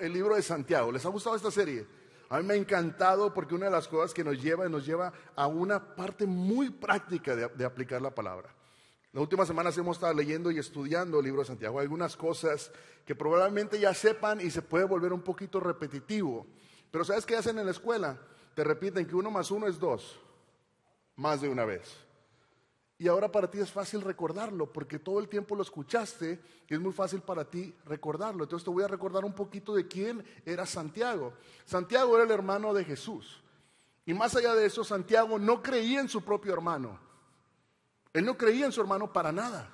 el libro de Santiago. ¿Les ha gustado esta serie? A mí me ha encantado porque una de las cosas que nos lleva nos lleva a una parte muy práctica de, aplicar la palabra. Las últimas semanas hemos estado leyendo y estudiando el libro de Santiago. Hay algunas cosas que probablemente ya sepan y se puede volver un poquito repetitivo. Pero ¿sabes qué hacen en la escuela? Te repiten que uno más uno es dos, más de una vez y ahora para ti es fácil recordarlo porque todo el tiempo lo escuchaste y es muy fácil para ti recordarlo. Entonces te voy a recordar un poquito de quién era Santiago. Santiago era el hermano de Jesús. Y más allá de eso, Santiago no creía en su propio hermano. Él no creía en su hermano para nada.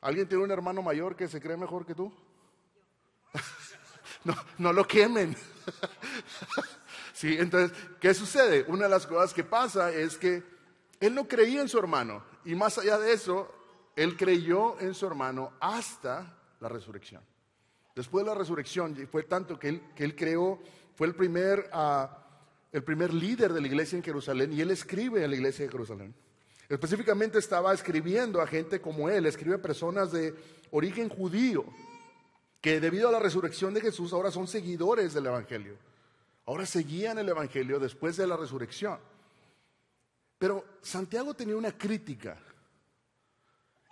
¿Alguien tiene un hermano mayor que se cree mejor que tú? no, no lo quemen. sí, entonces, ¿qué sucede? Una de las cosas que pasa es que él no creía en su hermano. Y más allá de eso, él creyó en su hermano hasta la resurrección. Después de la resurrección fue tanto que él, creó, fue el primer, ah, el primer líder de la iglesia en Jerusalén y él escribe a la iglesia de Jerusalén. Específicamente estaba escribiendo a gente como él, escribe a personas de origen judío que debido a la resurrección de Jesús ahora son seguidores del Evangelio. Ahora seguían el Evangelio después de la resurrección. Pero Santiago tenía una crítica.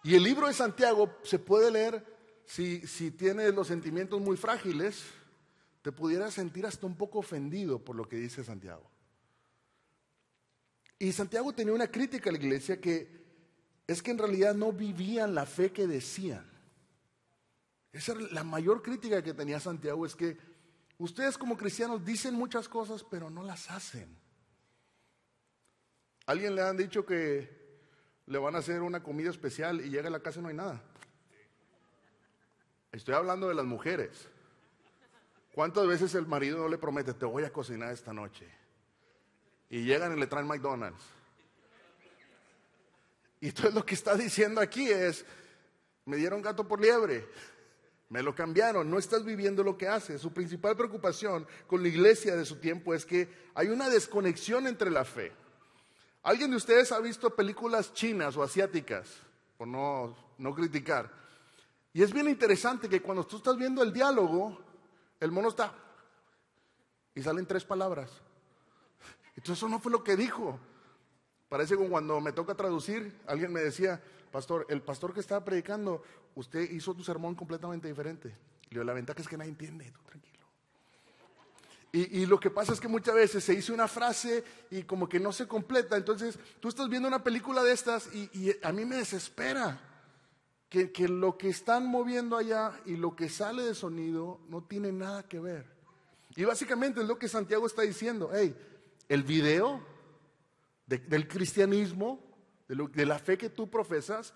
Y el libro de Santiago se puede leer si, si tienes los sentimientos muy frágiles, te pudieras sentir hasta un poco ofendido por lo que dice Santiago. Y Santiago tenía una crítica a la iglesia que es que en realidad no vivían la fe que decían. Esa es la mayor crítica que tenía Santiago, es que ustedes como cristianos dicen muchas cosas, pero no las hacen. ¿Alguien le han dicho que le van a hacer una comida especial y llega a la casa y no hay nada? Estoy hablando de las mujeres. ¿Cuántas veces el marido no le promete, te voy a cocinar esta noche? Y llegan y le traen McDonald's. Y todo lo que está diciendo aquí es, me dieron gato por liebre, me lo cambiaron, no estás viviendo lo que haces. Su principal preocupación con la iglesia de su tiempo es que hay una desconexión entre la fe ¿Alguien de ustedes ha visto películas chinas o asiáticas? Por no, no criticar. Y es bien interesante que cuando tú estás viendo el diálogo, el mono está y salen tres palabras. Entonces eso no fue lo que dijo. Parece como cuando me toca traducir, alguien me decía, pastor, el pastor que estaba predicando, usted hizo tu sermón completamente diferente. Le digo, la ventaja es que nadie entiende, tranquilo. Y, lo que pasa es que muchas veces se dice una frase y como que no se completa. Entonces tú estás viendo una película de estas y, a mí me desespera que, lo que están moviendo allá y lo que sale de sonido no tiene nada que ver. Y básicamente es lo que Santiago está diciendo. Hey, el video del cristianismo, de la fe que tú profesas,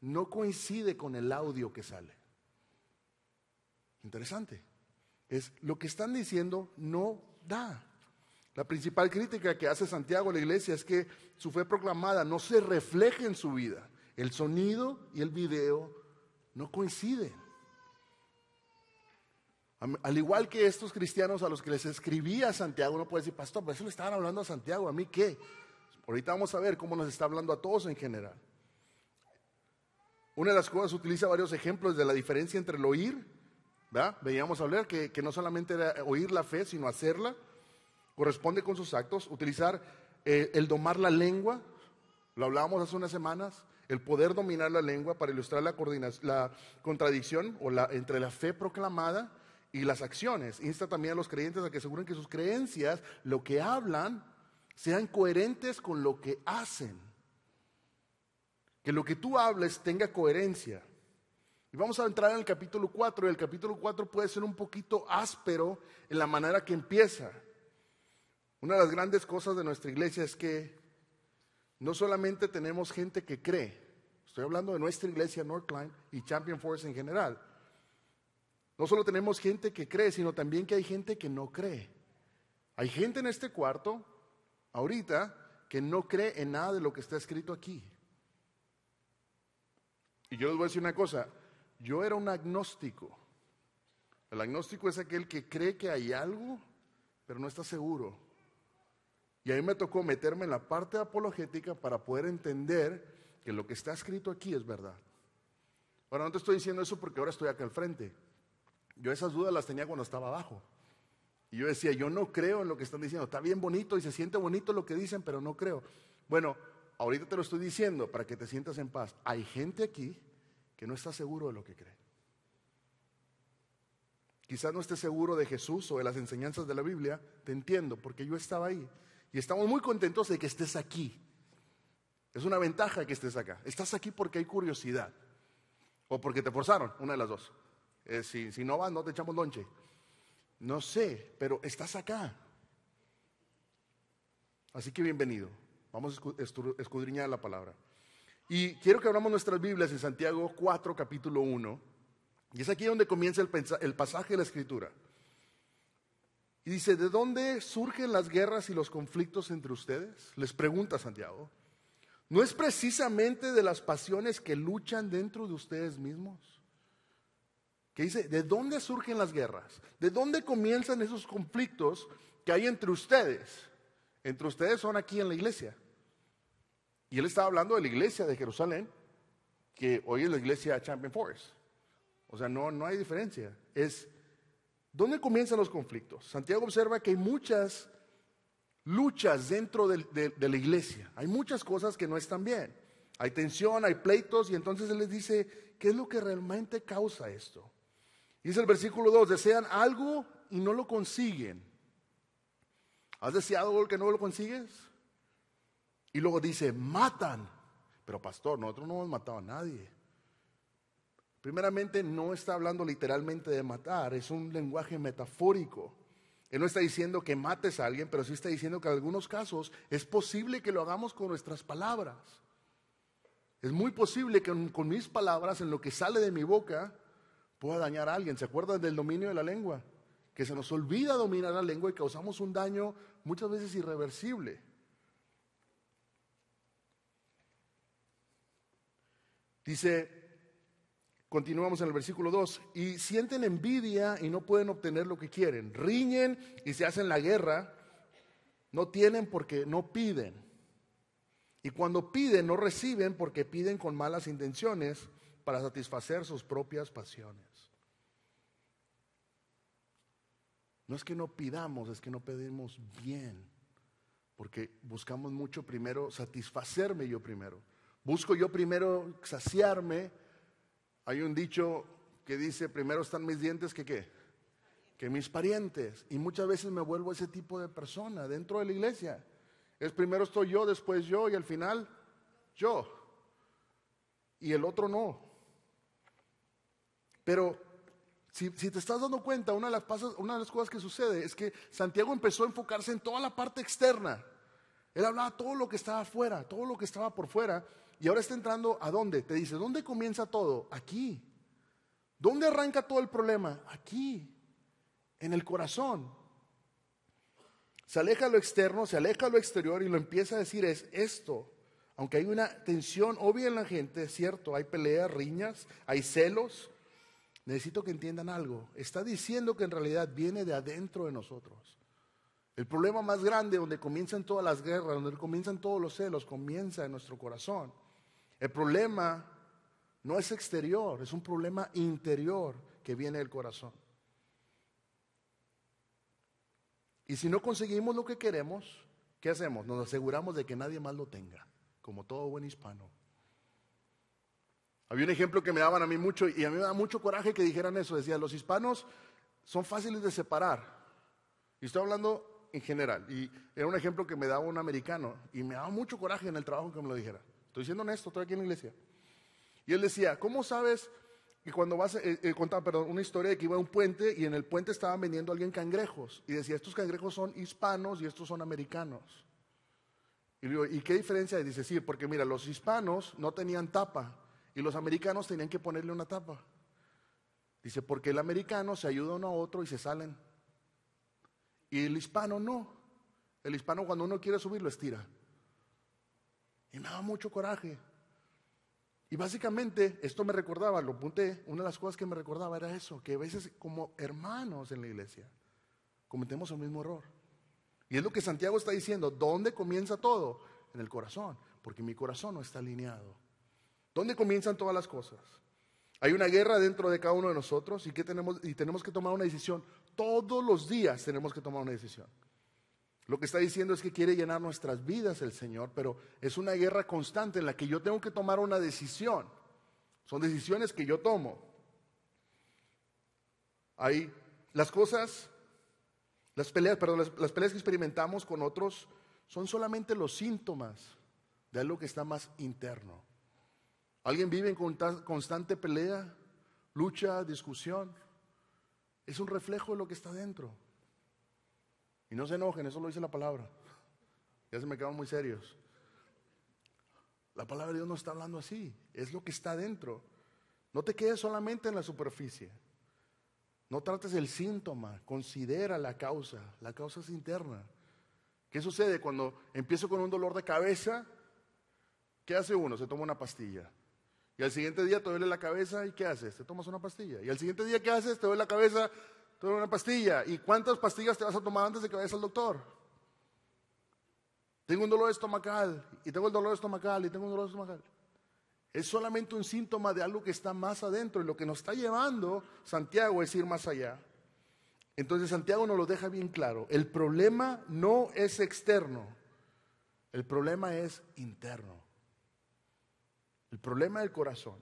no coincide con el audio que sale. Interesante. Es lo que están diciendo no da. La principal crítica que hace Santiago a la iglesia es que su fe proclamada no se refleja en su vida. El sonido y el video no coinciden. Al igual que estos cristianos a los que les escribía Santiago, uno puede decir, pastor, pero eso le estaban hablando a Santiago, ¿a mí qué? Ahorita vamos a ver cómo nos está hablando a todos en general. Una de las cosas utiliza varios ejemplos de la diferencia entre el oír Veníamos a hablar que, no solamente era oír la fe, sino hacerla. Corresponde con sus actos. Utilizar eh, el domar la lengua, lo hablábamos hace unas semanas, el poder dominar la lengua para ilustrar la, la contradicción o la, entre la fe proclamada y las acciones. Insta también a los creyentes a que aseguren que sus creencias, lo que hablan, sean coherentes con lo que hacen. Que lo que tú hables tenga coherencia. Y vamos a entrar en el capítulo 4 y el capítulo 4 puede ser un poquito áspero en la manera que empieza. Una de las grandes cosas de nuestra iglesia es que no solamente tenemos gente que cree, estoy hablando de nuestra iglesia Northline y Champion Force en general, no solo tenemos gente que cree, sino también que hay gente que no cree. Hay gente en este cuarto, ahorita, que no cree en nada de lo que está escrito aquí. Y yo les voy a decir una cosa, yo era un agnóstico. El agnóstico es aquel que cree que hay algo, pero no está seguro. Y a mí me tocó meterme en la parte apologética para poder entender que lo que está escrito aquí es verdad. Ahora no te estoy diciendo eso porque ahora estoy acá al frente. Yo esas dudas las tenía cuando estaba abajo. Y yo decía, yo no creo en lo que están diciendo. Está bien bonito y se siente bonito lo que dicen, pero no creo. Bueno, ahorita te lo estoy diciendo para que te sientas en paz. Hay gente aquí no está seguro de lo que cree. Quizás no estés seguro de Jesús o de las enseñanzas de la Biblia, te entiendo, porque yo estaba ahí. Y estamos muy contentos de que estés aquí. Es una ventaja que estés acá. Estás aquí porque hay curiosidad. O porque te forzaron, una de las dos. Eh, si, si, no vas, no te echamos lonche. No sé, pero estás acá. Así que bienvenido. Vamos a escudriñar la palabra. Y quiero que abramos nuestras Biblias en Santiago 4, capítulo 1. Y es aquí donde comienza el, el pasaje de la Escritura. Y dice, ¿de dónde surgen las guerras y los conflictos entre ustedes? Les pregunta Santiago. ¿No es precisamente de las pasiones que luchan dentro de ustedes mismos? Que dice, ¿de dónde surgen las guerras? ¿De dónde comienzan esos conflictos que hay entre ustedes? Entre ustedes son aquí en la iglesia. Y él estaba hablando de la iglesia de Jerusalén, que hoy es la iglesia Champion Forest. O sea, no, no hay diferencia. Es, ¿dónde comienzan los conflictos? Santiago observa que hay muchas luchas dentro de, de la iglesia. Hay muchas cosas que no están bien. Hay tensión, hay pleitos, y entonces él les dice, ¿qué es lo que realmente causa esto? Dice el versículo 2, desean algo y no lo consiguen. ¿Has deseado algo que no lo consigues? Y luego dice, matan. Pero pastor, nosotros no hemos matado a nadie. Primeramente, no está hablando literalmente de matar, es un lenguaje metafórico. Él no está diciendo que mates a alguien, pero sí está diciendo que en algunos casos es posible que lo hagamos con nuestras palabras. Es muy posible que con mis palabras, en lo que sale de mi boca, pueda dañar a alguien. ¿Se acuerdan del dominio de la lengua? Que se nos olvida dominar la lengua y causamos un daño muchas veces irreversible. Dice, continuamos en el versículo 2, y sienten envidia y no pueden obtener lo que quieren, riñen y se hacen la guerra, no tienen porque no piden. Y cuando piden, no reciben porque piden con malas intenciones para satisfacer sus propias pasiones. No es que no pidamos, es que no pedimos bien, porque buscamos mucho primero satisfacerme yo primero. Busco yo primero saciarme. Hay un dicho que dice, primero están mis dientes que qué? Que mis parientes. Y muchas veces me vuelvo ese tipo de persona dentro de la iglesia. Es primero estoy yo, después yo y al final yo. Y el otro no. Pero si, te estás dando cuenta, una de, las una de las cosas que sucede es que Santiago empezó a enfocarse en toda la parte externa. Él hablaba todo lo que estaba afuera, todo lo que estaba por fuera y ahora está entrando a dónde? Te dice, ¿dónde comienza todo? Aquí. ¿Dónde arranca todo el problema? Aquí, en el corazón. Se aleja lo externo, se aleja lo exterior y lo empieza a decir es esto. Aunque hay una tensión obvia en la gente, es cierto, hay peleas, riñas, hay celos. Necesito que entiendan algo. Está diciendo que en realidad viene de adentro de nosotros. El problema más grande donde comienzan todas las guerras, donde comienzan todos los celos, comienza en nuestro corazón. El problema no es exterior, es un problema interior que viene del corazón. Y si no conseguimos lo que queremos, ¿qué hacemos? Nos aseguramos de que nadie más lo tenga, como todo buen hispano. Había un ejemplo que me daban a mí mucho y a mí me da mucho coraje que dijeran eso. Decía los hispanos son fáciles de separar. Y estoy hablando en general. Y era un ejemplo que me daba un americano y me daba mucho coraje en el trabajo que me lo dijera. Estoy siendo honesto, estoy aquí en la iglesia. Y él decía, ¿cómo sabes? que cuando vas, a... Eh, eh, contaba, perdón, una historia de que iba a un puente y en el puente estaban vendiendo alguien cangrejos. Y decía, estos cangrejos son hispanos y estos son americanos. Y le digo, ¿y qué diferencia? Y dice, sí, porque mira, los hispanos no tenían tapa y los americanos tenían que ponerle una tapa. Dice, porque el americano se ayuda uno a otro y se salen. Y el hispano no. El hispano cuando uno quiere subir lo estira. Y me daba mucho coraje. Y básicamente, esto me recordaba, lo apunté, una de las cosas que me recordaba era eso, que a veces como hermanos en la iglesia cometemos el mismo error. Y es lo que Santiago está diciendo, ¿dónde comienza todo? En el corazón, porque mi corazón no está alineado. ¿Dónde comienzan todas las cosas? Hay una guerra dentro de cada uno de nosotros y, tenemos, y tenemos que tomar una decisión. Todos los días tenemos que tomar una decisión. Lo que está diciendo es que quiere llenar nuestras vidas el Señor, pero es una guerra constante en la que yo tengo que tomar una decisión. Son decisiones que yo tomo. Hay las cosas, las peleas, perdón, las, peleas que experimentamos con otros son solamente los síntomas de algo que está más interno. Alguien vive en constante pelea, lucha, discusión. Es un reflejo de lo que está dentro. Y no se enojen, eso lo dice la palabra. Ya se me quedan muy serios. La palabra de Dios no está hablando así, es lo que está dentro. No te quedes solamente en la superficie. No trates el síntoma, considera la causa. La causa es interna. ¿Qué sucede cuando empiezo con un dolor de cabeza? ¿Qué hace uno? Se toma una pastilla. Y al siguiente día te duele la cabeza y ¿qué haces? Te tomas una pastilla. Y al siguiente día ¿qué haces? Te duele la cabeza, una pastilla. ¿Y cuántas pastillas te vas a tomar antes de que vayas al doctor? Tengo un dolor estomacal, y tengo el dolor estomacal, y tengo un dolor estomacal. Es solamente un síntoma de algo que está más adentro, y lo que nos está llevando Santiago es ir más allá. Entonces Santiago nos lo deja bien claro. El problema no es externo, el problema es interno. El problema del corazón.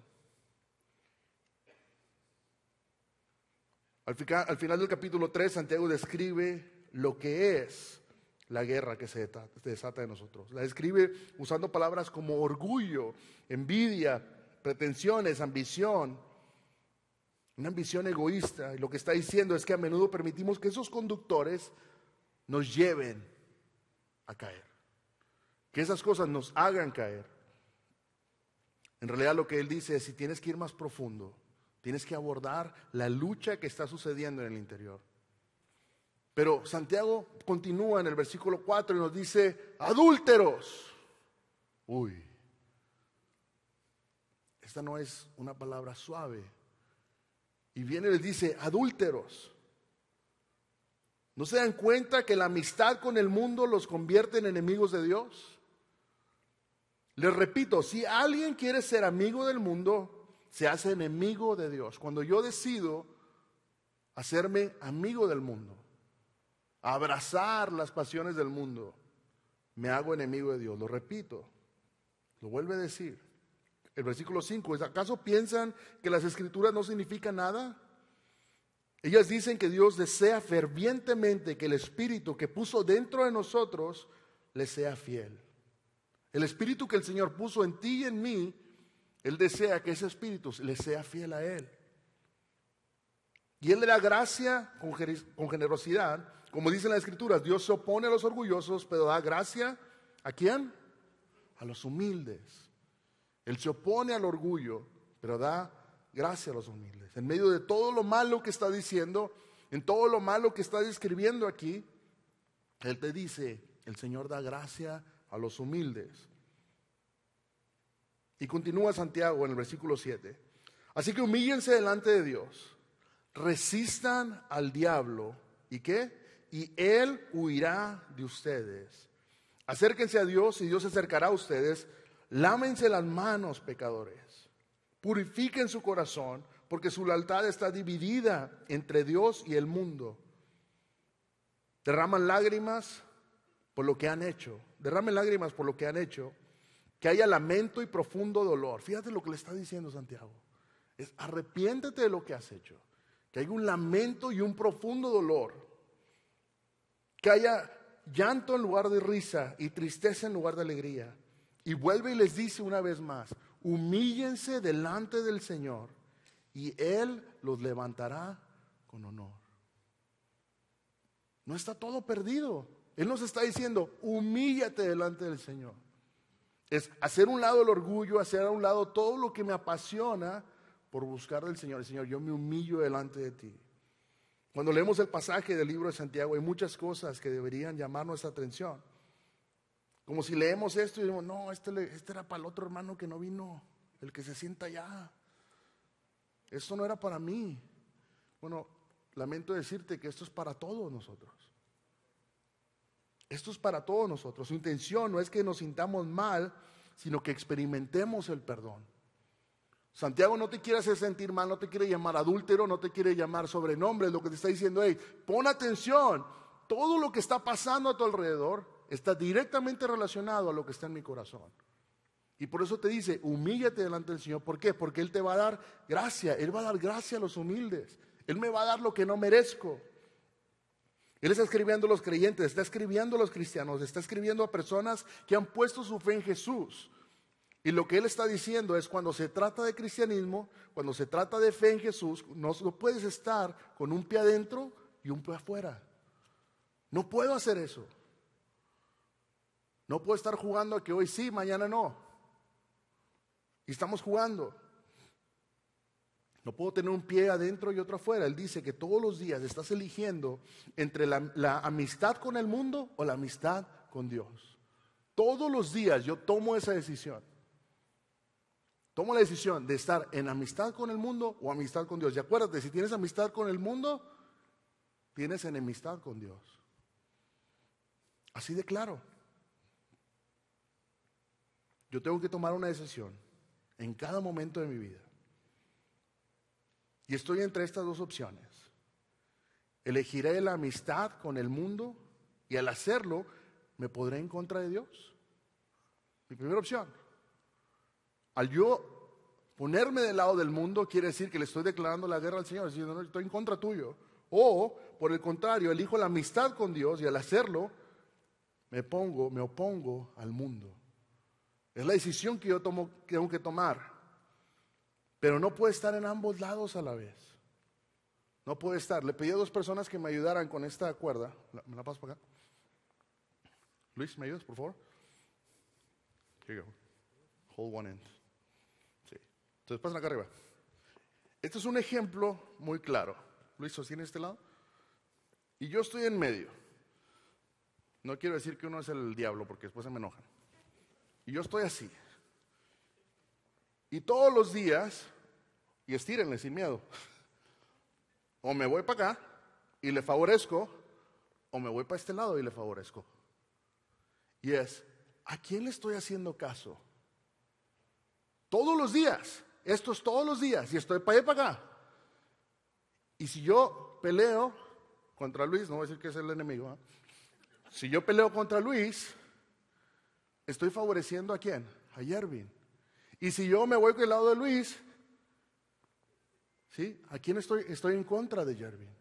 Al, final del capítulo 3, Santiago describe lo que es la guerra que se desata de nosotros. La describe usando palabras como orgullo, envidia, pretensiones, ambición, una ambición egoísta. Y lo que está diciendo es que a menudo permitimos que esos conductores nos lleven a caer, que esas cosas nos hagan caer. En realidad lo que él dice es, si tienes que ir más profundo, Tienes que abordar la lucha que está sucediendo en el interior. Pero Santiago continúa en el versículo 4 y nos dice, adúlteros. Uy, esta no es una palabra suave. Y viene y les dice, adúlteros. ¿No se dan cuenta que la amistad con el mundo los convierte en enemigos de Dios? Les repito, si alguien quiere ser amigo del mundo, se hace enemigo de Dios. Cuando yo decido hacerme amigo del mundo, abrazar las pasiones del mundo, me hago enemigo de Dios. Lo repito, lo vuelve a decir. El versículo 5 ¿acaso piensan que las escrituras no significan nada? Ellas dicen que Dios desea fervientemente que el Espíritu que puso dentro de nosotros le sea fiel. El Espíritu que el Señor puso en ti y en mí él desea que ese espíritu le sea fiel a Él. Y Él le da gracia con generosidad. Como dicen las Escrituras, Dios se opone a los orgullosos, pero da gracia a quién? A los humildes. Él se opone al orgullo, pero da gracia a los humildes. En medio de todo lo malo que está diciendo, en todo lo malo que está describiendo aquí, Él te dice, el Señor da gracia a los humildes. Y continúa Santiago en el versículo 7. Así que humíllense delante de Dios, resistan al diablo y qué? Y él huirá de ustedes. Acérquense a Dios y Dios se acercará a ustedes. Lámense las manos, pecadores. Purifiquen su corazón, porque su lealtad está dividida entre Dios y el mundo. Derraman lágrimas por lo que han hecho. Derramen lágrimas por lo que han hecho que haya lamento y profundo dolor. Fíjate lo que le está diciendo Santiago. Es arrepiéntete de lo que has hecho. Que haya un lamento y un profundo dolor. Que haya llanto en lugar de risa y tristeza en lugar de alegría. Y vuelve y les dice una vez más, humíllense delante del Señor y Él los levantará con honor. No está todo perdido. Él nos está diciendo, humíllate delante del Señor. Es hacer un lado el orgullo, hacer a un lado todo lo que me apasiona por buscar del Señor. El Señor, yo me humillo delante de ti. Cuando leemos el pasaje del libro de Santiago, hay muchas cosas que deberían llamar nuestra atención. Como si leemos esto y decimos, no, este, este era para el otro hermano que no vino, el que se sienta allá. Esto no era para mí. Bueno, lamento decirte que esto es para todos nosotros. Esto es para todos nosotros. Su intención no es que nos sintamos mal, sino que experimentemos el perdón. Santiago no te quiere hacer sentir mal, no te quiere llamar adúltero, no te quiere llamar sobrenombre. Lo que te está diciendo es, pon atención, todo lo que está pasando a tu alrededor está directamente relacionado a lo que está en mi corazón. Y por eso te dice, humíllate delante del Señor. ¿Por qué? Porque Él te va a dar gracia, Él va a dar gracia a los humildes. Él me va a dar lo que no merezco. Él está escribiendo a los creyentes, está escribiendo a los cristianos, está escribiendo a personas que han puesto su fe en Jesús. Y lo que él está diciendo es cuando se trata de cristianismo, cuando se trata de fe en Jesús, no, lo puedes estar con un pie adentro y un pie afuera. No puedo hacer eso. No puedo estar jugando a que hoy sí, mañana no. Y estamos jugando. No puedo tener un pie adentro y otro afuera. Él dice que todos los días estás eligiendo entre la, amistad con el mundo o la amistad con Dios. Todos los días yo tomo esa decisión. Tomo la decisión de estar en amistad con el mundo o amistad con Dios. Y acuérdate, si tienes amistad con el mundo, tienes enemistad con Dios. Así de claro. Yo tengo que tomar una decisión en cada momento de mi vida. Y estoy entre estas dos opciones. Elegiré la amistad con el mundo y al hacerlo me podré en contra de Dios. Mi primera opción. Al yo ponerme del lado del mundo quiere decir que le estoy declarando la guerra al Señor, diciendo, no, estoy en contra tuyo. O, por el contrario, elijo la amistad con Dios y al hacerlo me pongo, me opongo al mundo. Es la decisión que yo tengo que tomar. Pero no puede estar en ambos lados a la vez. No puede estar. Le pedí a dos personas que me ayudaran con esta cuerda. ¿Me la paso para acá? Luis, ¿me ayudas, por favor? Here you go. Hold one end. Sí. Entonces pasen acá arriba. Este es un ejemplo muy claro. Luis, en este lado. Y yo estoy en medio. No quiero decir que uno es el diablo porque después se me enojan. Y yo estoy así. Y todos los días, y estírenle sin miedo, o me voy para acá y le favorezco, o me voy para este lado y le favorezco. Y es, ¿a quién le estoy haciendo caso? Todos los días, esto es todos los días, y estoy para allá para acá. Y si yo peleo contra Luis, no voy a decir que es el enemigo, ¿eh? si yo peleo contra Luis, estoy favoreciendo a quién? A Yervin. Y si yo me voy con el lado de Luis, ¿sí? ¿A quién estoy? Estoy en contra de Jervin.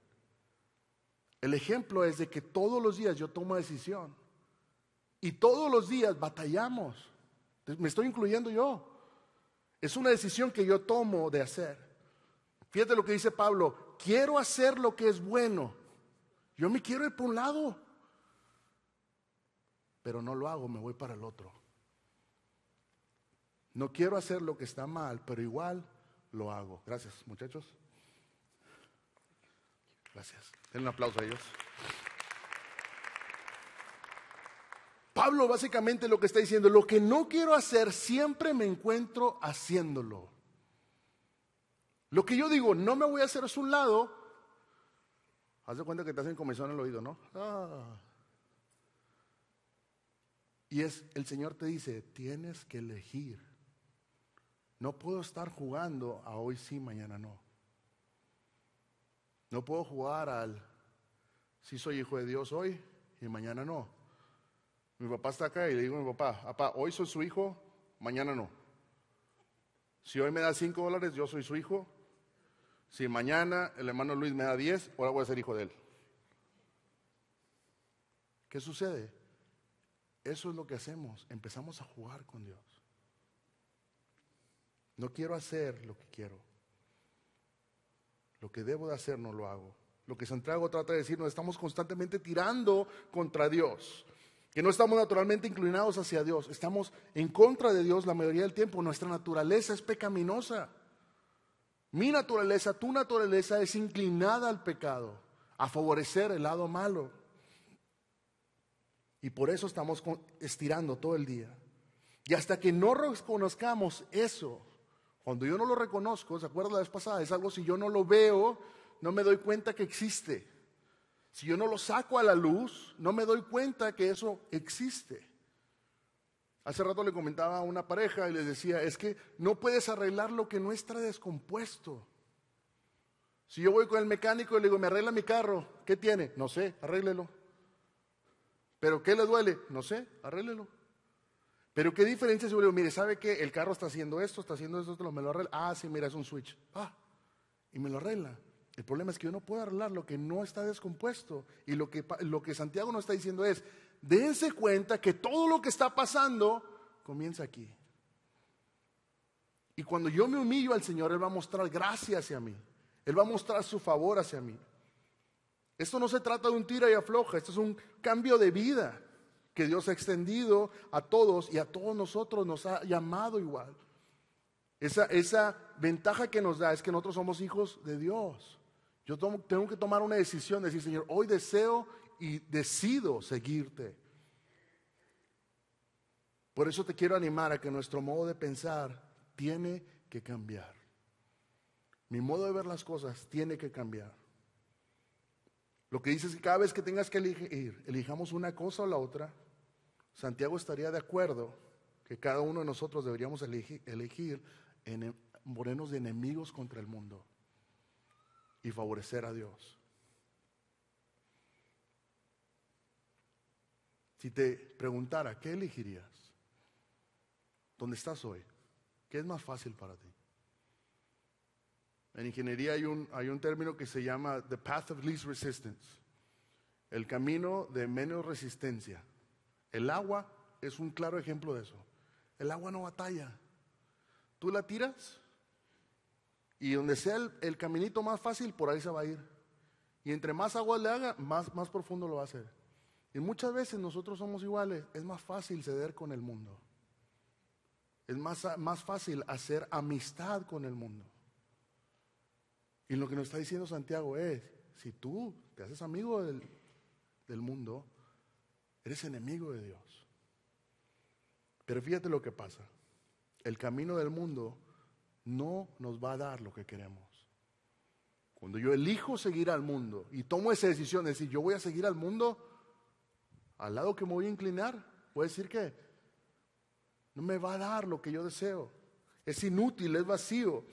El ejemplo es de que todos los días yo tomo decisión. Y todos los días batallamos. Me estoy incluyendo yo. Es una decisión que yo tomo de hacer. Fíjate lo que dice Pablo. Quiero hacer lo que es bueno. Yo me quiero ir por un lado. Pero no lo hago, me voy para el otro. No quiero hacer lo que está mal, pero igual lo hago. Gracias, muchachos. Gracias. Den un aplauso a ellos. Pablo básicamente lo que está diciendo, lo que no quiero hacer, siempre me encuentro haciéndolo. Lo que yo digo, no me voy a hacer es un lado, haz de cuenta que te hacen comezón en el oído, ¿no? Ah. Y es, el Señor te dice, tienes que elegir no puedo estar jugando a hoy sí, mañana no. No puedo jugar al si soy hijo de Dios hoy y mañana no. Mi papá está acá y le digo a mi papá, papá, hoy soy su hijo, mañana no. Si hoy me da cinco dólares, yo soy su hijo. Si mañana el hermano Luis me da diez, ahora voy a ser hijo de él. ¿Qué sucede? Eso es lo que hacemos. Empezamos a jugar con Dios. No quiero hacer lo que quiero. Lo que debo de hacer no lo hago. Lo que Santiago trata de decir Nos estamos constantemente tirando contra Dios. Que no estamos naturalmente inclinados hacia Dios. Estamos en contra de Dios la mayoría del tiempo. Nuestra naturaleza es pecaminosa. Mi naturaleza, tu naturaleza es inclinada al pecado, a favorecer el lado malo. Y por eso estamos estirando todo el día. Y hasta que no reconozcamos eso, cuando yo no lo reconozco, ¿se acuerdan la vez pasada? Es algo si yo no lo veo, no me doy cuenta que existe. Si yo no lo saco a la luz, no me doy cuenta que eso existe. Hace rato le comentaba a una pareja y les decía, es que no puedes arreglar lo que no está descompuesto. Si yo voy con el mecánico y le digo, me arregla mi carro, ¿qué tiene? No sé, arréglelo. ¿Pero qué le duele? No sé, arréglelo. Pero qué diferencia si yo le digo, mire, ¿sabe que El carro está haciendo esto, está haciendo esto, esto me lo arregla. Ah, sí, mira, es un switch. Ah, y me lo arregla. El problema es que yo no puedo arreglar lo que no está descompuesto. Y lo que, lo que Santiago nos está diciendo es, dense cuenta que todo lo que está pasando comienza aquí. Y cuando yo me humillo al Señor, Él va a mostrar gracia hacia mí. Él va a mostrar su favor hacia mí. Esto no se trata de un tira y afloja, esto es un cambio de vida que Dios ha extendido a todos y a todos nosotros nos ha llamado igual. Esa, esa ventaja que nos da es que nosotros somos hijos de Dios. Yo tengo que tomar una decisión, decir, Señor, hoy deseo y decido seguirte. Por eso te quiero animar a que nuestro modo de pensar tiene que cambiar. Mi modo de ver las cosas tiene que cambiar. Lo que dice es que cada vez que tengas que elegir, elijamos una cosa o la otra, Santiago estaría de acuerdo que cada uno de nosotros deberíamos elegir, morenos de enemigos contra el mundo y favorecer a Dios. Si te preguntara, ¿qué elegirías? ¿Dónde estás hoy? ¿Qué es más fácil para ti? En ingeniería hay un, hay un término que se llama the path of least resistance, el camino de menos resistencia. El agua es un claro ejemplo de eso. El agua no batalla. Tú la tiras y donde sea el, caminito más fácil, por ahí se va a ir. Y entre más agua le haga, más, profundo lo va a hacer. Y muchas veces nosotros somos iguales. Es más fácil ceder con el mundo. Es más fácil hacer amistad con el mundo. Y lo que nos está diciendo Santiago es, si tú te haces amigo del, mundo, eres enemigo de Dios. Pero fíjate lo que pasa. El camino del mundo no nos va a dar lo que queremos. Cuando yo elijo seguir al mundo y tomo esa decisión de decir yo voy a seguir al mundo, al lado que me voy a inclinar, puede decir que no me va a dar lo que yo deseo. Es inútil, es vacío.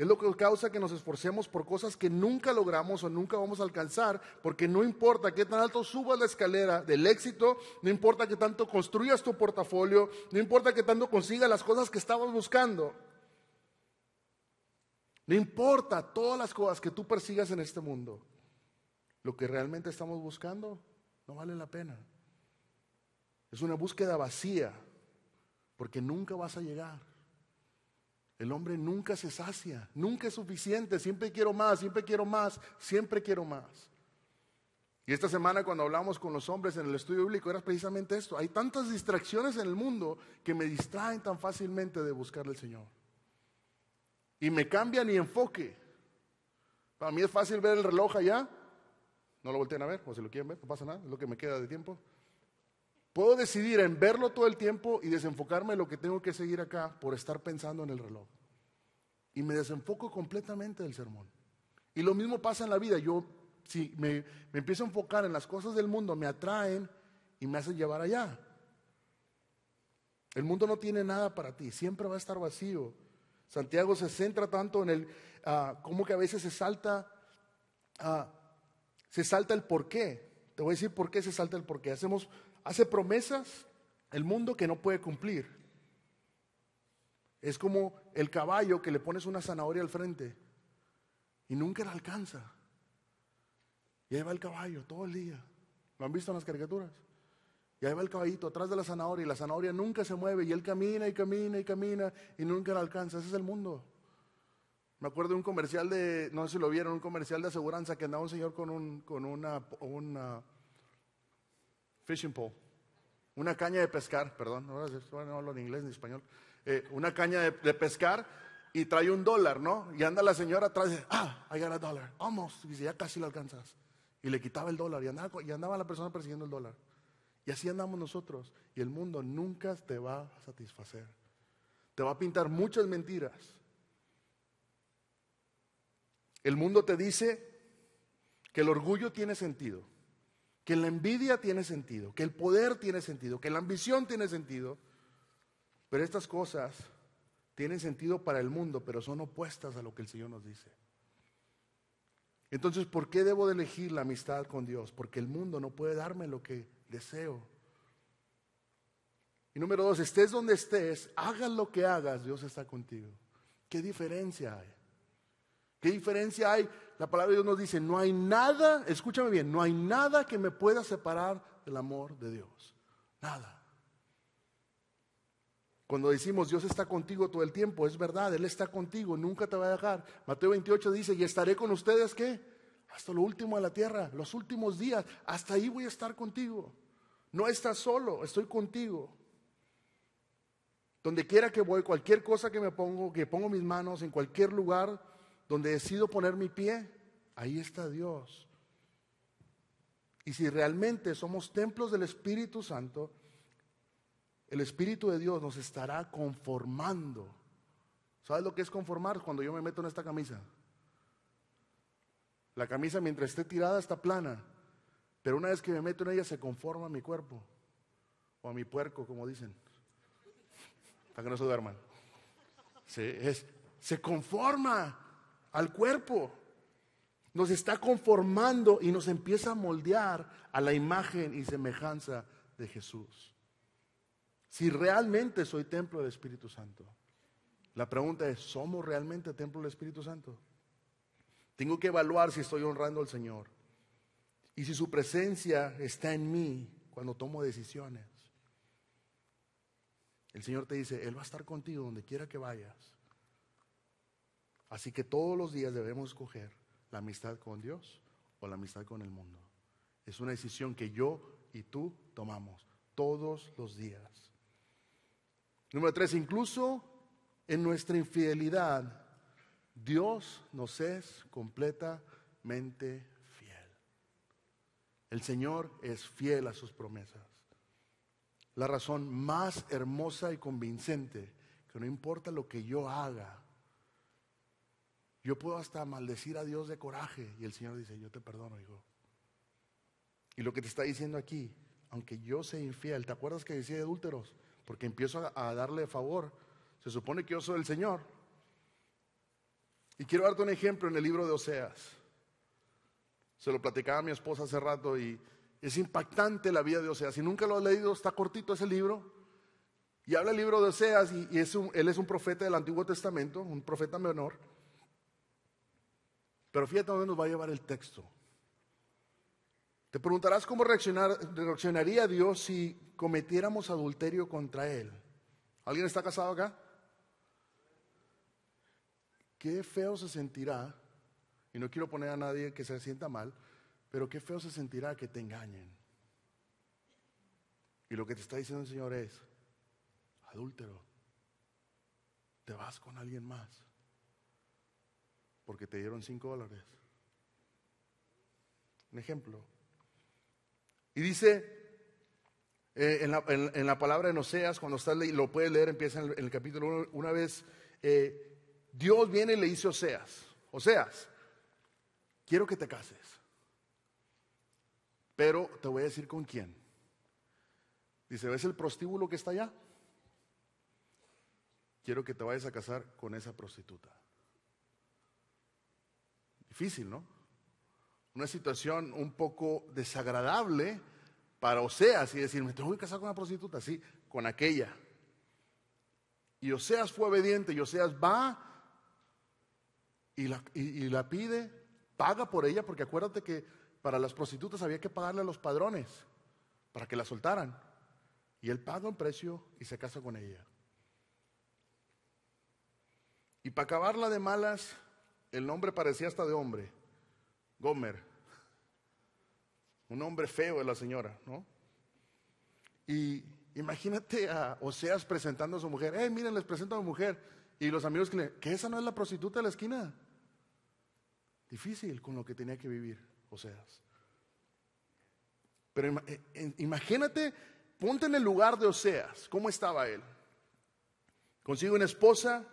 Es lo que causa que nos esforcemos por cosas que nunca logramos o nunca vamos a alcanzar, porque no importa qué tan alto subas la escalera del éxito, no importa qué tanto construyas tu portafolio, no importa qué tanto consigas las cosas que estabas buscando. No importa todas las cosas que tú persigas en este mundo. Lo que realmente estamos buscando no vale la pena. Es una búsqueda vacía, porque nunca vas a llegar. El hombre nunca se sacia, nunca es suficiente, siempre quiero más, siempre quiero más, siempre quiero más. Y esta semana cuando hablamos con los hombres en el estudio bíblico era precisamente esto. Hay tantas distracciones en el mundo que me distraen tan fácilmente de buscar al Señor. Y me cambian mi enfoque. Para mí es fácil ver el reloj allá. No lo volteen a ver, o si lo quieren ver, no pasa nada, es lo que me queda de tiempo. Puedo decidir en verlo todo el tiempo y desenfocarme en lo que tengo que seguir acá por estar pensando en el reloj. Y me desenfoco completamente del sermón. Y lo mismo pasa en la vida. Yo, si me, empiezo a enfocar en las cosas del mundo, me atraen y me hacen llevar allá. El mundo no tiene nada para ti, siempre va a estar vacío. Santiago se centra tanto en el ah, cómo como que a veces se salta, ah, se salta el porqué. Te voy a decir por qué se salta el porqué. Hacemos hace promesas el mundo que no puede cumplir. Es como el caballo que le pones una zanahoria al frente y nunca la alcanza. Y ahí va el caballo todo el día. ¿Lo han visto en las caricaturas? Y ahí va el caballito atrás de la zanahoria y la zanahoria nunca se mueve y él camina y camina y camina y nunca la alcanza. Ese es el mundo. Me acuerdo de un comercial de, no sé si lo vieron, un comercial de aseguranza que andaba un señor con, un, con una, una fishing pole, una caña de pescar, perdón, no, no hablo ni inglés ni español, eh, una caña de, pescar y trae un dólar, ¿no? Y anda la señora atrás y dice, ah, I got a dollar, almost, y dice, ya casi lo alcanzas. Y le quitaba el dólar y y andaba la persona persiguiendo el dólar. Y así andamos nosotros. Y el mundo nunca te va a satisfacer. Te va a pintar muchas mentiras. El mundo te dice que el orgullo tiene sentido que la envidia tiene sentido, que el poder tiene sentido, que la ambición tiene sentido, pero estas cosas tienen sentido para el mundo, pero son opuestas a lo que el Señor nos dice. Entonces, ¿por qué debo de elegir la amistad con Dios? Porque el mundo no puede darme lo que deseo. Y número dos, estés donde estés, hagas lo que hagas, Dios está contigo. ¿Qué diferencia hay? ¿Qué diferencia hay la palabra de Dios nos dice, no hay nada, escúchame bien, no hay nada que me pueda separar del amor de Dios. Nada. Cuando decimos Dios está contigo todo el tiempo, es verdad, Él está contigo, nunca te va a dejar. Mateo 28 dice, y estaré con ustedes qué? Hasta lo último de la tierra, los últimos días, hasta ahí voy a estar contigo. No estás solo, estoy contigo. Donde quiera que voy, cualquier cosa que me pongo, que pongo mis manos, en cualquier lugar, donde decido poner mi pie, ahí está Dios. Y si realmente somos templos del Espíritu Santo, el Espíritu de Dios nos estará conformando. ¿Sabes lo que es conformar? Cuando yo me meto en esta camisa. La camisa mientras esté tirada está plana, pero una vez que me meto en ella se conforma a mi cuerpo, o a mi puerco, como dicen, para que no se duerman. Se, se conforma, al cuerpo. Nos está conformando y nos empieza a moldear a la imagen y semejanza de Jesús. Si realmente soy templo del Espíritu Santo. La pregunta es, ¿somos realmente templo del Espíritu Santo? Tengo que evaluar si estoy honrando al Señor y si su presencia está en mí cuando tomo decisiones. El Señor te dice, Él va a estar contigo donde quiera que vayas. Así que todos los días debemos escoger la amistad con Dios o la amistad con el mundo. Es una decisión que yo y tú tomamos todos los días. Número tres, incluso en nuestra infidelidad, Dios nos es completamente fiel. El Señor es fiel a sus promesas. La razón más hermosa y convincente, que no importa lo que yo haga, yo puedo hasta maldecir a Dios de coraje y el Señor dice, yo te perdono, hijo. Y lo que te está diciendo aquí, aunque yo sea infiel, ¿te acuerdas que decía de adúlteros? Porque empiezo a, darle favor. Se supone que yo soy el Señor. Y quiero darte un ejemplo en el libro de Oseas. Se lo platicaba a mi esposa hace rato y es impactante la vida de Oseas. Si nunca lo has leído, está cortito ese libro. Y habla el libro de Oseas y, él es un profeta del Antiguo Testamento, un profeta menor pero fíjate dónde nos va a llevar el texto. Te preguntarás cómo reaccionaría Dios si cometiéramos adulterio contra Él. ¿Alguien está casado acá? Qué feo se sentirá, y no quiero poner a nadie que se sienta mal, pero qué feo se sentirá que te engañen. Y lo que te está diciendo el Señor es, adúltero, te vas con alguien más porque te dieron cinco dólares. Un ejemplo. Y dice eh, en, la, en, la, palabra en Oseas, cuando estás, lo puedes leer, empieza en el, capítulo 1, una vez, eh, Dios viene y le dice a Oseas, Oseas, quiero que te cases, pero te voy a decir con quién. Dice, ¿ves el prostíbulo que está allá? Quiero que te vayas a casar con esa prostituta. Difícil, ¿no? Una situación un poco desagradable para Oseas y decir, me tengo que casar con una prostituta, sí, con aquella. Y Oseas fue obediente y Oseas va y la, y la, pide, paga por ella, porque acuérdate que para las prostitutas había que pagarle a los padrones para que la soltaran. Y él paga un precio y se casa con ella. Y para acabarla de malas, el nombre parecía hasta de hombre. Gomer. Un hombre feo de la señora, ¿no? Y imagínate a Oseas presentando a su mujer. Eh, miren, les presento a mi mujer. Y los amigos que le que esa no es la prostituta de la esquina. Difícil con lo que tenía que vivir Oseas. Pero eh, imagínate, ponte en el lugar de Oseas. ¿Cómo estaba él? Consigue una esposa,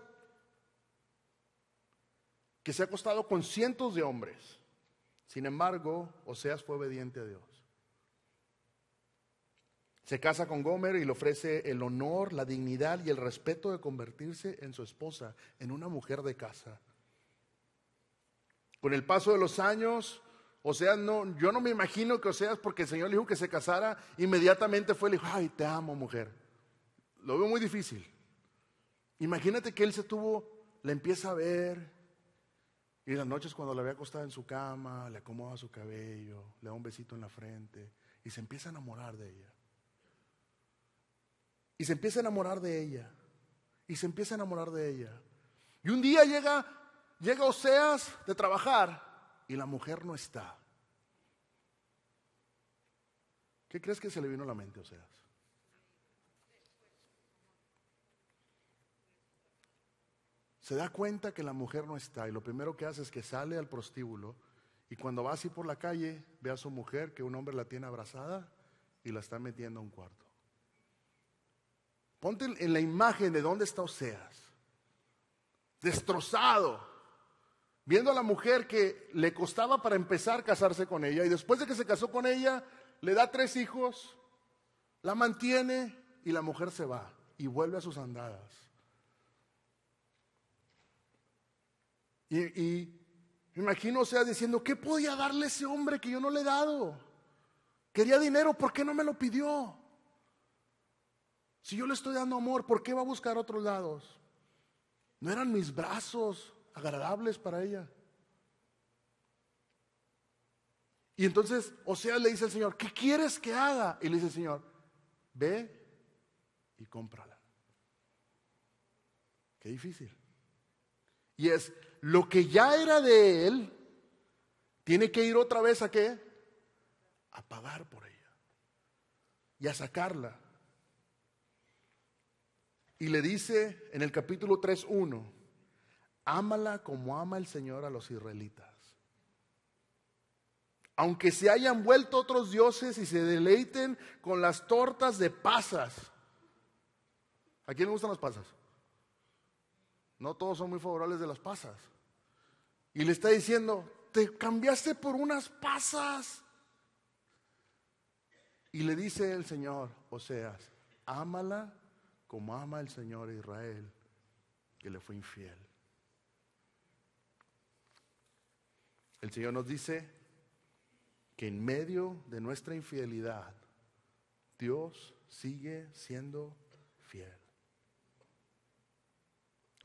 que se ha acostado con cientos de hombres. Sin embargo, Oseas fue obediente a Dios. Se casa con Gomer y le ofrece el honor, la dignidad y el respeto de convertirse en su esposa, en una mujer de casa. Con el paso de los años, Oseas no, yo no me imagino que Oseas, porque el Señor le dijo que se casara, inmediatamente fue y le dijo, ay, te amo mujer. Lo veo muy difícil. Imagínate que él se tuvo, le empieza a ver, y las noches cuando la ve acostada en su cama, le acomoda su cabello, le da un besito en la frente y se empieza a enamorar de ella. Y se empieza a enamorar de ella. Y se empieza a enamorar de ella. Y un día llega, llega Oseas de trabajar y la mujer no está. ¿Qué crees que se le vino a la mente Oseas? se da cuenta que la mujer no está y lo primero que hace es que sale al prostíbulo y cuando va así por la calle ve a su mujer que un hombre la tiene abrazada y la está metiendo a un cuarto. Ponte en la imagen de dónde está Oseas, destrozado, viendo a la mujer que le costaba para empezar a casarse con ella y después de que se casó con ella le da tres hijos, la mantiene y la mujer se va y vuelve a sus andadas. Y, me imagino, o sea, diciendo, ¿qué podía darle ese hombre que yo no le he dado? Quería dinero, ¿por qué no me lo pidió? Si yo le estoy dando amor, ¿por qué va a buscar otros lados? No eran mis brazos agradables para ella. Y entonces, o sea, le dice el Señor, ¿qué quieres que haga? Y le dice el Señor, ve y cómprala. Qué difícil. Y es, lo que ya era de él, tiene que ir otra vez a qué? A pagar por ella y a sacarla. Y le dice en el capítulo 3.1, ámala como ama el Señor a los israelitas. Aunque se hayan vuelto otros dioses y se deleiten con las tortas de pasas. ¿A quién le gustan las pasas? No todos son muy favorables de las pasas. Y le está diciendo, te cambiaste por unas pasas. Y le dice el Señor, o sea, ámala como ama el Señor Israel, que le fue infiel. El Señor nos dice que en medio de nuestra infidelidad, Dios sigue siendo fiel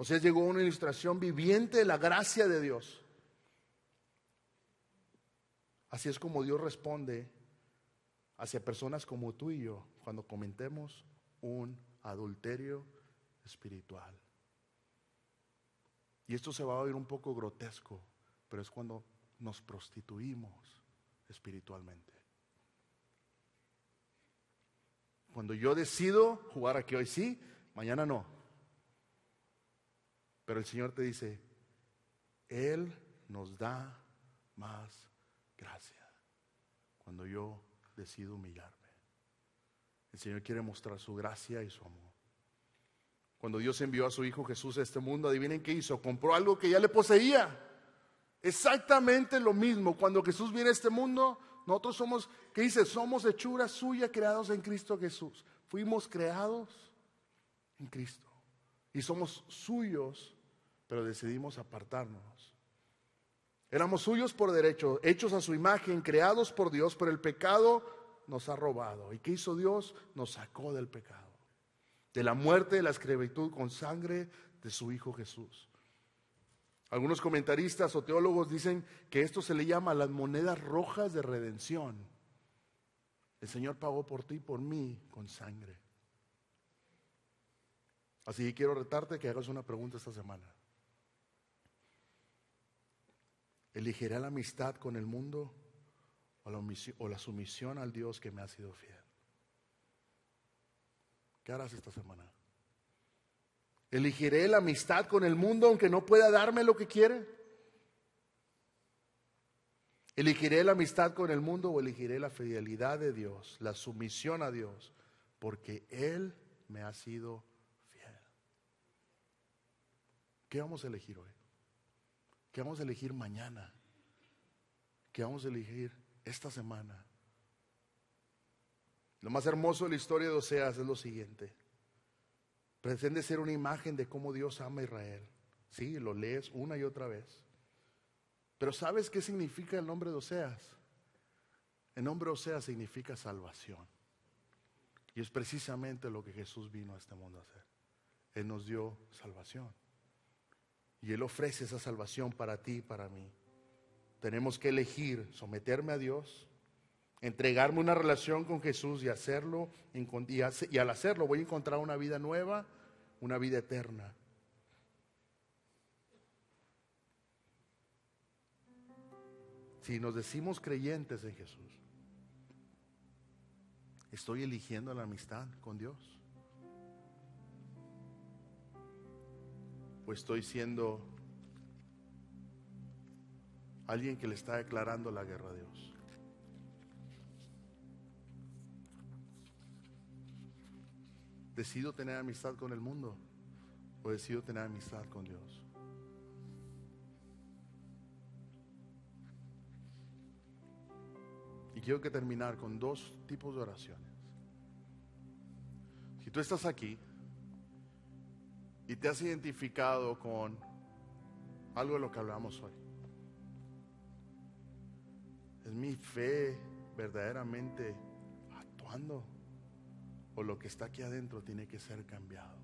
sea llegó una ilustración viviente de la gracia de Dios. Así es como Dios responde hacia personas como tú y yo cuando comentemos un adulterio espiritual. Y esto se va a oír un poco grotesco, pero es cuando nos prostituimos espiritualmente. Cuando yo decido jugar aquí hoy sí, mañana no. Pero el Señor te dice, Él nos da más gracia cuando yo decido humillarme. El Señor quiere mostrar su gracia y su amor. Cuando Dios envió a su Hijo Jesús a este mundo, adivinen qué hizo, compró algo que ya le poseía. Exactamente lo mismo. Cuando Jesús viene a este mundo, nosotros somos, ¿qué dice? Somos hechura suya creados en Cristo Jesús. Fuimos creados en Cristo y somos suyos, pero decidimos apartarnos. Éramos suyos por derecho, hechos a su imagen, creados por Dios, pero el pecado nos ha robado. ¿Y qué hizo Dios? Nos sacó del pecado, de la muerte, de la esclavitud con sangre de su Hijo Jesús. Algunos comentaristas o teólogos dicen que esto se le llama las monedas rojas de redención. El Señor pagó por ti y por mí con sangre. Así que quiero retarte que hagas una pregunta esta semana. ¿Elegiré la amistad con el mundo o la, sumisión al Dios que me ha sido fiel? ¿Qué harás esta semana? ¿Elegiré la amistad con el mundo aunque no pueda darme lo que quiere? ¿Elegiré la amistad con el mundo o elegiré la fidelidad de Dios, la sumisión a Dios? Porque Él me ha sido ¿Qué vamos a elegir hoy? ¿Qué vamos a elegir mañana? ¿Qué vamos a elegir esta semana? Lo más hermoso de la historia de Oseas es lo siguiente. Pretende ser una imagen de cómo Dios ama a Israel. Sí, lo lees una y otra vez. Pero ¿sabes qué significa el nombre de Oseas? El nombre de Oseas significa salvación. Y es precisamente lo que Jesús vino a este mundo a hacer. Él nos dio salvación. Y Él ofrece esa salvación para ti y para mí. Tenemos que elegir someterme a Dios, entregarme una relación con Jesús y hacerlo. Y al hacerlo voy a encontrar una vida nueva, una vida eterna. Si nos decimos creyentes en Jesús, estoy eligiendo la amistad con Dios. o estoy siendo alguien que le está declarando la guerra a Dios. ¿Decido tener amistad con el mundo o decido tener amistad con Dios? Y quiero que terminar con dos tipos de oraciones. Si tú estás aquí y te has identificado con algo de lo que hablamos hoy. ¿Es mi fe verdaderamente actuando? ¿O lo que está aquí adentro tiene que ser cambiado?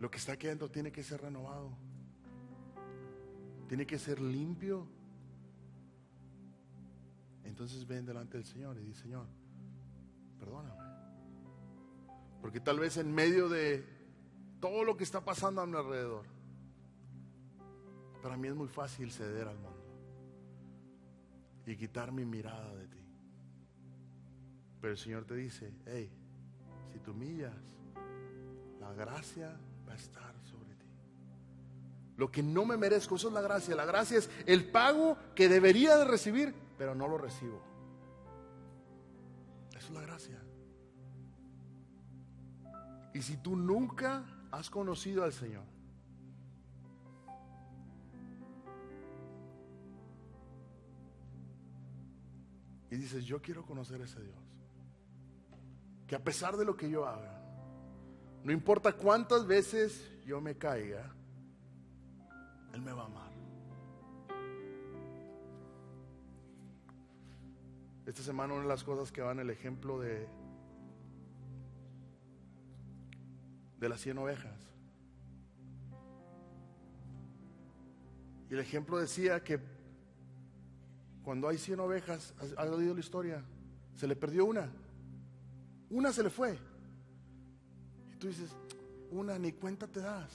Lo que está aquí adentro tiene que ser renovado. Tiene que ser limpio. Entonces ven delante del Señor y dice, Señor, Perdóname. Porque tal vez en medio de todo lo que está pasando a mi alrededor, para mí es muy fácil ceder al mundo y quitar mi mirada de ti. Pero el Señor te dice, hey, si tú humillas, la gracia va a estar sobre ti. Lo que no me merezco, eso es la gracia. La gracia es el pago que debería de recibir, pero no lo recibo la gracia. Y si tú nunca has conocido al Señor, y dices, yo quiero conocer a ese Dios, que a pesar de lo que yo haga, no importa cuántas veces yo me caiga, Él me va a amar. Esta semana una de las cosas que en el ejemplo de de las 100 ovejas. Y el ejemplo decía que cuando hay 100 ovejas, ¿has oído la historia? Se le perdió una. Una se le fue. Y tú dices, una, ni cuenta te das.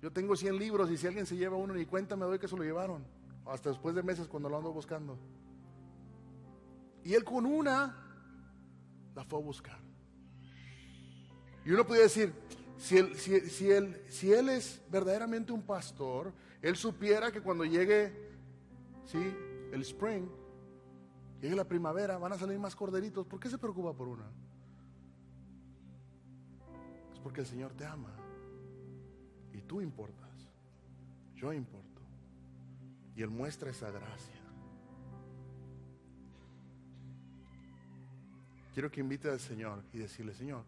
Yo tengo 100 libros y si alguien se lleva uno, ni cuenta me doy que se lo llevaron. Hasta después de meses cuando lo ando buscando. Y él con una la fue a buscar. Y uno podría decir, si él, él, si él es verdaderamente un pastor, él supiera que cuando llegue ¿sí? el spring, llegue la primavera, van a salir más corderitos. ¿Por qué se preocupa por una? Es porque el Señor te ama y tú importas, yo importo. Y Él muestra esa gracia. Quiero que invite al Señor y decirle, Señor,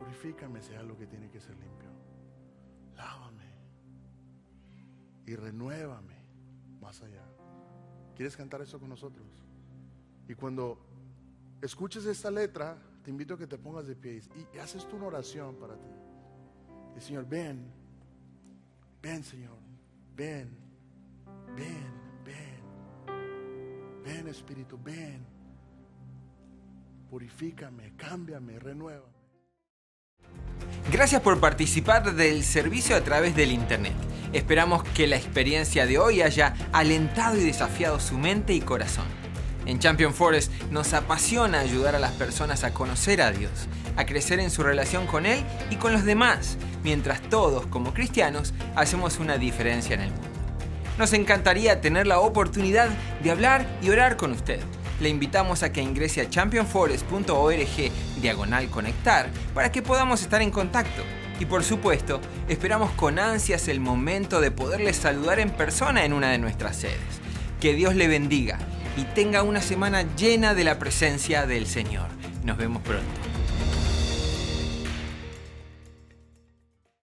purifícame, sea lo que tiene que ser limpio. Lávame y renuévame más allá. ¿Quieres cantar eso con nosotros? Y cuando escuches esta letra, te invito a que te pongas de pie y, haces tú una oración para ti. Y Señor, ven, ven Señor, ven, ven, ven, ven Espíritu, ven purifícame, me renueva. Gracias por participar del servicio a través del Internet. Esperamos que la experiencia de hoy haya alentado y desafiado su mente y corazón. En Champion Forest nos apasiona ayudar a las personas a conocer a Dios, a crecer en su relación con Él y con los demás, mientras todos, como cristianos, hacemos una diferencia en el mundo. Nos encantaría tener la oportunidad de hablar y orar con usted le invitamos a que ingrese a championforest.org diagonal conectar para que podamos estar en contacto. Y por supuesto, esperamos con ansias el momento de poderles saludar en persona en una de nuestras sedes. Que Dios le bendiga y tenga una semana llena de la presencia del Señor. Nos vemos pronto.